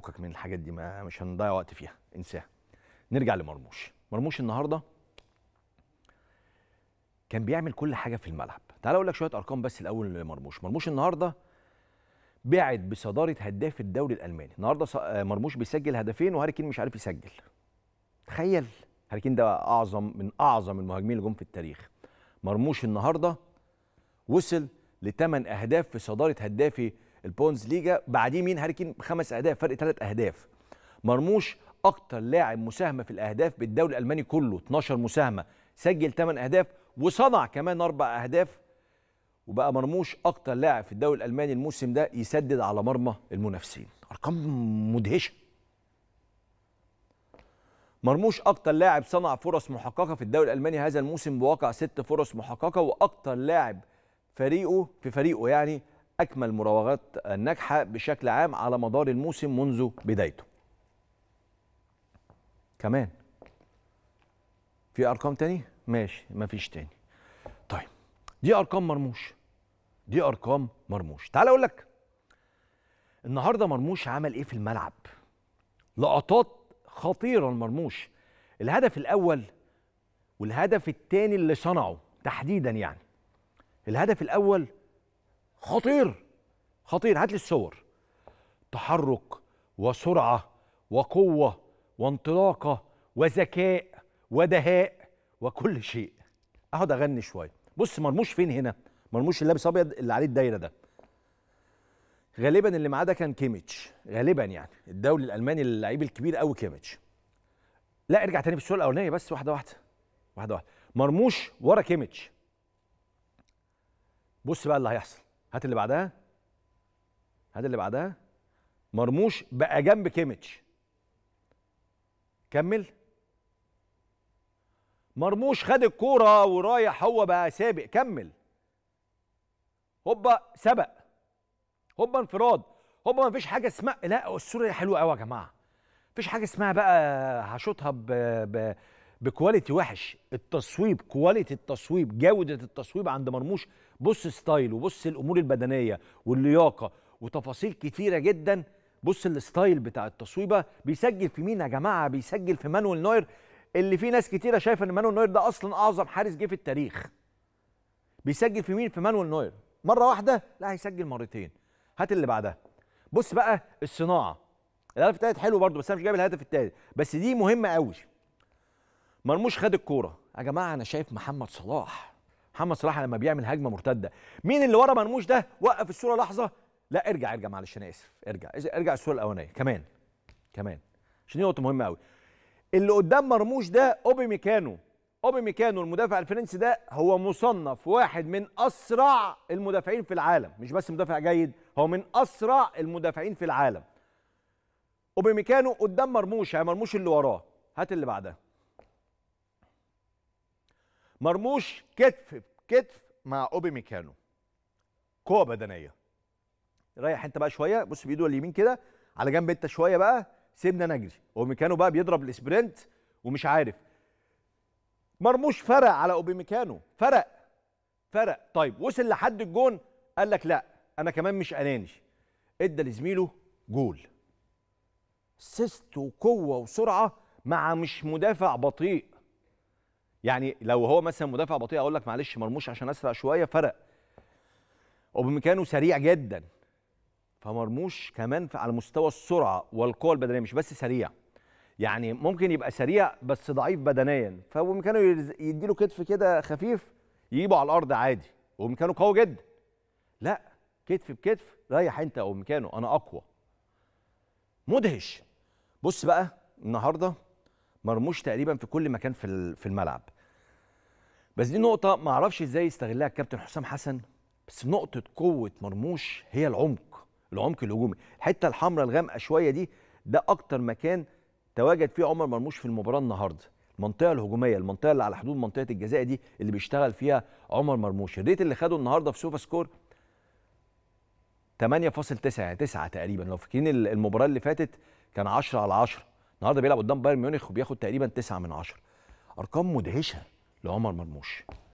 فكك من الحاجات دي ما مش هنضيع وقت فيها انساها نرجع لمرموش مرموش النهارده كان بيعمل كل حاجه في الملعب تعال اقول لك شويه ارقام بس الاول لمرموش مرموش النهارده بعد بصداره هداف الدوري الالماني النهارده آه، مرموش بيسجل هدفين وهاري كين مش عارف يسجل تخيل هاري كين ده اعظم من اعظم المهاجمين اللي جم في التاريخ مرموش النهارده وصل لثمان اهداف في صداره هدافي البونز ليجا بعديه مين هاري كين بخمس اهداف فرق ثلاث اهداف مرموش اكتر لاعب مساهمه في الاهداف بالدوري الالماني كله 12 مساهمه سجل 8 اهداف وصنع كمان اربع اهداف وبقى مرموش اكتر لاعب في الدوري الالماني الموسم ده يسدد على مرمى المنافسين ارقام مدهشه مرموش اكتر لاعب صنع فرص محققه في الدوري الالماني هذا الموسم بواقع ست فرص محققه واكتر لاعب فريقه في فريقه يعني أكمل مراوغات الناجحة بشكل عام على مدار الموسم منذ بدايته كمان في أرقام تاني؟ ماشي مفيش تاني طيب دي أرقام مرموش دي أرقام مرموش تعال أقول لك النهاردة مرموش عمل إيه في الملعب لقطات خطيرة لمرموش الهدف الأول والهدف الثاني اللي صنعه تحديدا يعني الهدف الأول خطير خطير هات لي الصور تحرك وسرعه وقوه وانطلاقه وذكاء ودهاء وكل شيء اقعد اغني شويه بص مرموش فين هنا مرموش اللي لابس ابيض اللي عليه الدايره ده غالبا اللي معاه ده كان كيميتش غالبا يعني الدوري الالماني اللعيب الكبير قوي كيميتش لا ارجع تاني في الصوره الاولانيه بس واحده واحده واحده واحده مرموش ورا كيميتش بص بقى اللي هيحصل هات اللي بعدها هات اللي بعدها مرموش بقى جنب كيميتش كمل مرموش خد الكوره ورايح هو بقى سابق كمل هوبا سبق هوبا انفراد هوبا مفيش حاجه اسمها لا الصوره دي حلوه قوي يا جماعه مفيش حاجه اسمها بقى هشوطها ب... ب... بكواليتي وحش التصويب كواليتي التصويب جوده التصويب عند مرموش بص ستايل وبص الامور البدنيه واللياقه وتفاصيل كتيره جدا بص الستايل بتاع التصويبه بيسجل في مين يا جماعه بيسجل في مانويل نوير اللي في ناس كتيره شايفه ان مانويل نوير ده اصلا اعظم حارس جه في التاريخ بيسجل في مين في مانويل نوير مره واحده لا هيسجل مرتين هات اللي بعدها بص بقى الصناعه الهدف التالت حلو برضه بس انا مش جايب الهدف التالت بس دي مهمه قوي مرموش خد الكوره يا جماعه انا شايف محمد صلاح محمد صلاح لما بيعمل هجمه مرتده مين اللي ورا مرموش ده وقف الصوره لحظه لا ارجع ارجع معلش انا اسف ارجع ارجع الصوره الاولانيه كمان كمان عشان دي نقطه مهمه قوي اللي قدام مرموش ده اوبي ميكانو اوبي ميكانو المدافع الفرنسي ده هو مصنف واحد من اسرع المدافعين في العالم مش بس مدافع جيد هو من اسرع المدافعين في العالم اوبي ميكانو قدام مرموش يعني مرموش اللي وراه هات اللي بعدها مرموش كتف كتف مع اوبي ميكانو قوه بدنيه ريح انت بقى شويه بص بايده اليمين كده على جنب انت شويه بقى سيبنا نجري اوبيميكانو بقى بيضرب الاسبرنت ومش عارف مرموش فرق على اوبيميكانو فرق فرق طيب وصل لحد الجون قال لك لا انا كمان مش اناني ادى لزميله جول سيست وقوه وسرعه مع مش مدافع بطيء يعني لو هو مثلا مدافع بطيء اقول لك معلش مرموش عشان اسرع شويه فرق اوباميكانو سريع جدا فمرموش كمان على مستوى السرعه والقوه البدنيه مش بس سريع يعني ممكن يبقى سريع بس ضعيف بدنيا فاوباميكانو يديله كتف كده خفيف يجيبه على الارض عادي اوباميكانو قوي جدا لا كتف بكتف ريح انت اوباميكانو انا اقوى مدهش بص بقى النهارده مرموش تقريبا في كل مكان في الملعب بس دي نقطه ما اعرفش ازاي استغلها الكابتن حسام حسن بس نقطه قوه مرموش هي العمق العمق الهجومي الحته الحمراء الغامقه شويه دي ده اكتر مكان تواجد فيه عمر مرموش في المباراه النهارده المنطقه الهجوميه المنطقه اللي على حدود منطقه الجزاء دي اللي بيشتغل فيها عمر مرموش الريت اللي خده النهارده في سوفا سكور 8.9 يعني 9 تقريبا لو فاكرين المباراه اللي فاتت كان 10 على 10 النهارده بيلعب قدام بايرن ميونخ وبياخد تقريبا 9 من 10 ارقام مدهشه لعمر مرموش